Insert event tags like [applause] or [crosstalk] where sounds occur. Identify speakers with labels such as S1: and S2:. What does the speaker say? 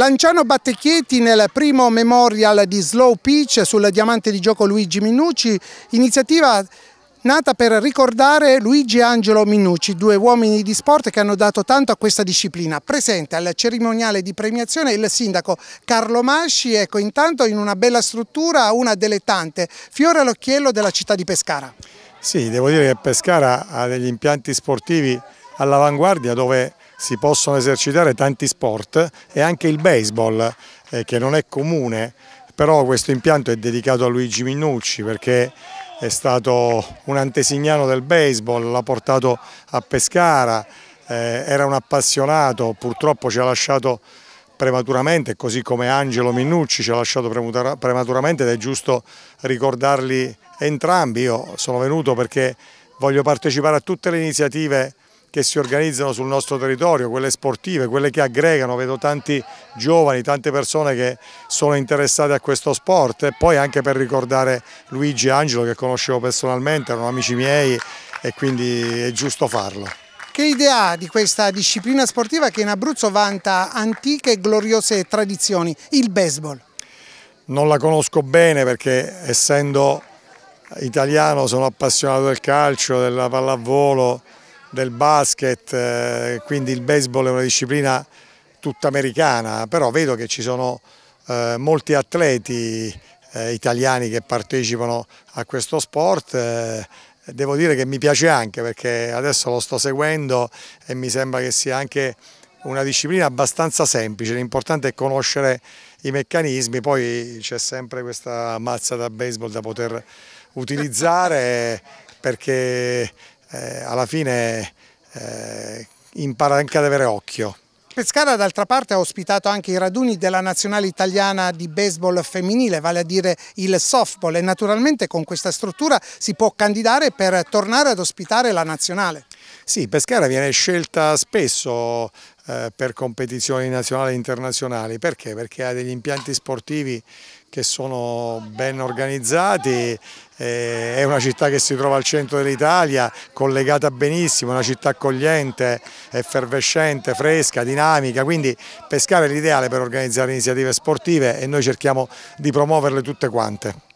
S1: Lanciano Battecchietti nel primo memorial di Slow Pitch sul diamante di gioco Luigi Minucci, iniziativa nata per ricordare Luigi e Angelo Minucci, due uomini di sport che hanno dato tanto a questa disciplina. Presente al cerimoniale di premiazione il sindaco Carlo Masci, ecco intanto in una bella struttura, una delettante, tante, fiore all'occhiello della città di Pescara.
S2: Sì, devo dire che Pescara ha degli impianti sportivi all'avanguardia dove si possono esercitare tanti sport e anche il baseball eh, che non è comune, però questo impianto è dedicato a Luigi Minnucci perché è stato un antesignano del baseball, l'ha portato a Pescara, eh, era un appassionato, purtroppo ci ha lasciato prematuramente, così come Angelo Minnucci ci ha lasciato prematuramente ed è giusto ricordarli entrambi. Io sono venuto perché voglio partecipare a tutte le iniziative che si organizzano sul nostro territorio, quelle sportive, quelle che aggregano, vedo tanti giovani, tante persone che sono interessate a questo sport e poi anche per ricordare Luigi e Angelo che conoscevo personalmente, erano amici miei e quindi è giusto farlo.
S1: Che idea ha di questa disciplina sportiva che in Abruzzo vanta antiche e gloriose tradizioni, il baseball?
S2: Non la conosco bene perché essendo italiano sono appassionato del calcio, della pallavolo, del basket, eh, quindi il baseball è una disciplina tutta americana, però vedo che ci sono eh, molti atleti eh, italiani che partecipano a questo sport. Devo dire che mi piace anche perché adesso lo sto seguendo e mi sembra che sia anche una disciplina abbastanza semplice, l'importante è conoscere i meccanismi, poi c'è sempre questa mazza da baseball da poter utilizzare [laughs] perché eh, alla fine eh, impara anche ad avere occhio.
S1: Pescara d'altra parte ha ospitato anche i raduni della nazionale italiana di baseball femminile, vale a dire il softball e naturalmente con questa struttura si può candidare per tornare ad ospitare la nazionale.
S2: Sì, Pescara viene scelta spesso eh, per competizioni nazionali e internazionali, perché? Perché ha degli impianti sportivi che sono ben organizzati, eh, è una città che si trova al centro dell'Italia, collegata benissimo, una città accogliente, effervescente, fresca, dinamica, quindi Pescara è l'ideale per organizzare iniziative sportive e noi cerchiamo di promuoverle tutte quante.